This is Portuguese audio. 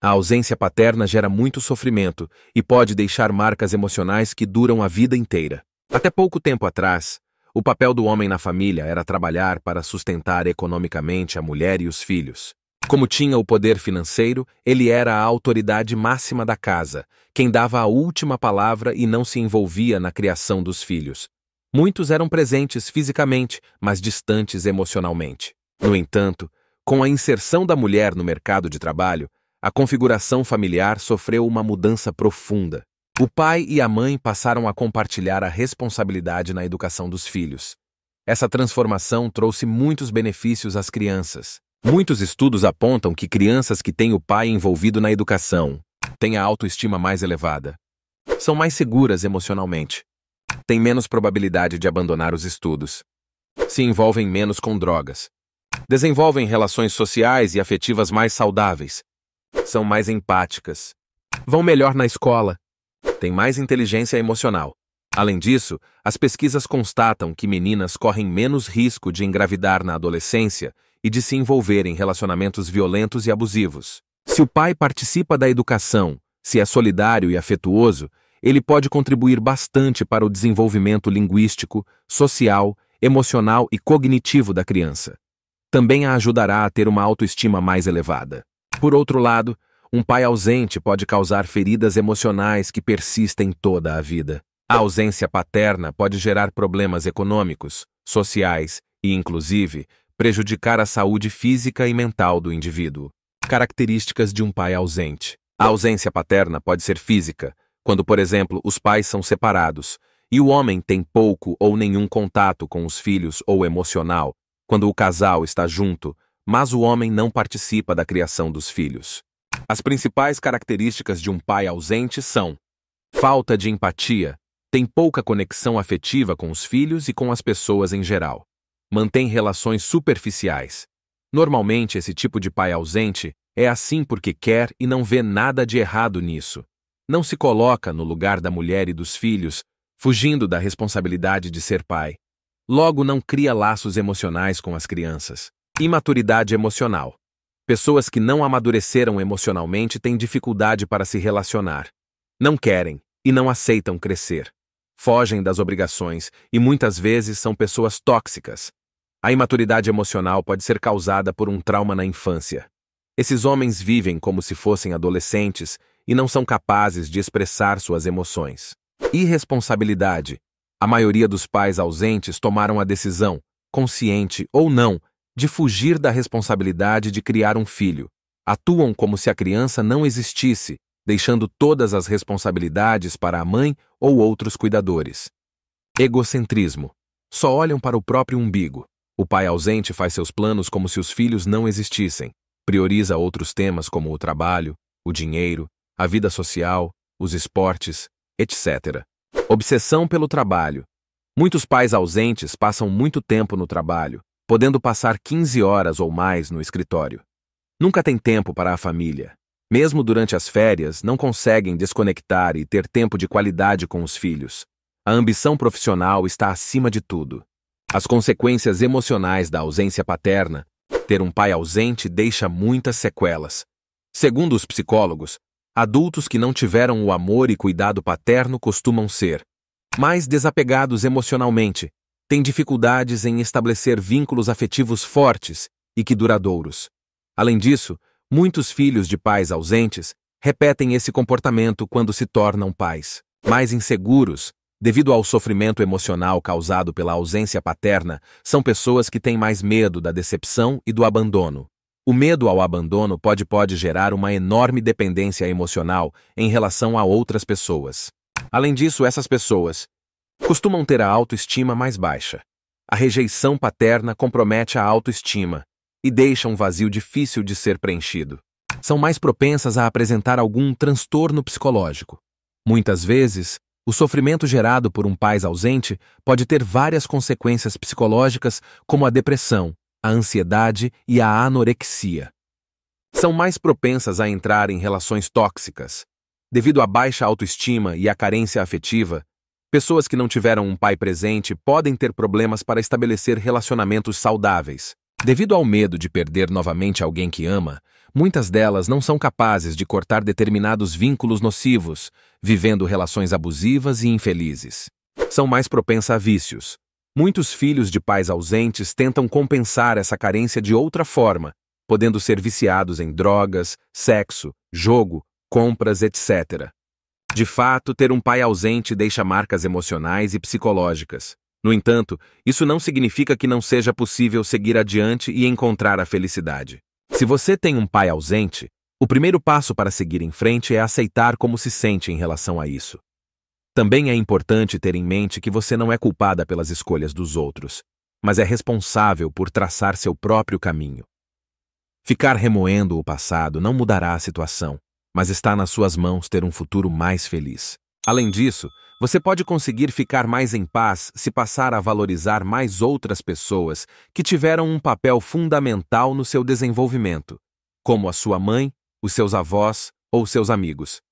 A ausência paterna gera muito sofrimento e pode deixar marcas emocionais que duram a vida inteira. Até pouco tempo atrás, o papel do homem na família era trabalhar para sustentar economicamente a mulher e os filhos. Como tinha o poder financeiro, ele era a autoridade máxima da casa, quem dava a última palavra e não se envolvia na criação dos filhos. Muitos eram presentes fisicamente, mas distantes emocionalmente. No entanto, com a inserção da mulher no mercado de trabalho, a configuração familiar sofreu uma mudança profunda. O pai e a mãe passaram a compartilhar a responsabilidade na educação dos filhos. Essa transformação trouxe muitos benefícios às crianças. Muitos estudos apontam que crianças que têm o pai envolvido na educação têm a autoestima mais elevada, são mais seguras emocionalmente, têm menos probabilidade de abandonar os estudos, se envolvem menos com drogas, desenvolvem relações sociais e afetivas mais saudáveis, são mais empáticas. Vão melhor na escola. Têm mais inteligência emocional. Além disso, as pesquisas constatam que meninas correm menos risco de engravidar na adolescência e de se envolver em relacionamentos violentos e abusivos. Se o pai participa da educação, se é solidário e afetuoso, ele pode contribuir bastante para o desenvolvimento linguístico, social, emocional e cognitivo da criança. Também a ajudará a ter uma autoestima mais elevada. Por outro lado, um pai ausente pode causar feridas emocionais que persistem toda a vida. A ausência paterna pode gerar problemas econômicos, sociais e, inclusive, prejudicar a saúde física e mental do indivíduo. Características de um pai ausente. A ausência paterna pode ser física, quando, por exemplo, os pais são separados e o homem tem pouco ou nenhum contato com os filhos ou emocional, quando o casal está junto, mas o homem não participa da criação dos filhos. As principais características de um pai ausente são falta de empatia, tem pouca conexão afetiva com os filhos e com as pessoas em geral, mantém relações superficiais. Normalmente, esse tipo de pai ausente é assim porque quer e não vê nada de errado nisso. Não se coloca no lugar da mulher e dos filhos, fugindo da responsabilidade de ser pai. Logo, não cria laços emocionais com as crianças. Imaturidade emocional. Pessoas que não amadureceram emocionalmente têm dificuldade para se relacionar. Não querem e não aceitam crescer. Fogem das obrigações e muitas vezes são pessoas tóxicas. A imaturidade emocional pode ser causada por um trauma na infância. Esses homens vivem como se fossem adolescentes e não são capazes de expressar suas emoções. Irresponsabilidade. A maioria dos pais ausentes tomaram a decisão, consciente ou não, de fugir da responsabilidade de criar um filho. Atuam como se a criança não existisse, deixando todas as responsabilidades para a mãe ou outros cuidadores. Egocentrismo. Só olham para o próprio umbigo. O pai ausente faz seus planos como se os filhos não existissem. Prioriza outros temas como o trabalho, o dinheiro, a vida social, os esportes, etc. Obsessão pelo trabalho. Muitos pais ausentes passam muito tempo no trabalho, podendo passar 15 horas ou mais no escritório. Nunca tem tempo para a família. Mesmo durante as férias, não conseguem desconectar e ter tempo de qualidade com os filhos. A ambição profissional está acima de tudo. As consequências emocionais da ausência paterna, ter um pai ausente deixa muitas sequelas. Segundo os psicólogos, adultos que não tiveram o amor e cuidado paterno costumam ser mais desapegados emocionalmente, têm dificuldades em estabelecer vínculos afetivos fortes e que duradouros. Além disso, muitos filhos de pais ausentes repetem esse comportamento quando se tornam pais. Mais inseguros, devido ao sofrimento emocional causado pela ausência paterna, são pessoas que têm mais medo da decepção e do abandono. O medo ao abandono pode, pode gerar uma enorme dependência emocional em relação a outras pessoas. Além disso, essas pessoas, costumam ter a autoestima mais baixa. A rejeição paterna compromete a autoestima e deixa um vazio difícil de ser preenchido. São mais propensas a apresentar algum transtorno psicológico. Muitas vezes, o sofrimento gerado por um pai ausente pode ter várias consequências psicológicas, como a depressão, a ansiedade e a anorexia. São mais propensas a entrar em relações tóxicas. Devido à baixa autoestima e à carência afetiva, Pessoas que não tiveram um pai presente podem ter problemas para estabelecer relacionamentos saudáveis. Devido ao medo de perder novamente alguém que ama, muitas delas não são capazes de cortar determinados vínculos nocivos, vivendo relações abusivas e infelizes. São mais propensas a vícios. Muitos filhos de pais ausentes tentam compensar essa carência de outra forma, podendo ser viciados em drogas, sexo, jogo, compras, etc. De fato, ter um pai ausente deixa marcas emocionais e psicológicas. No entanto, isso não significa que não seja possível seguir adiante e encontrar a felicidade. Se você tem um pai ausente, o primeiro passo para seguir em frente é aceitar como se sente em relação a isso. Também é importante ter em mente que você não é culpada pelas escolhas dos outros, mas é responsável por traçar seu próprio caminho. Ficar remoendo o passado não mudará a situação, mas está nas suas mãos ter um futuro mais feliz. Além disso, você pode conseguir ficar mais em paz se passar a valorizar mais outras pessoas que tiveram um papel fundamental no seu desenvolvimento, como a sua mãe, os seus avós ou seus amigos.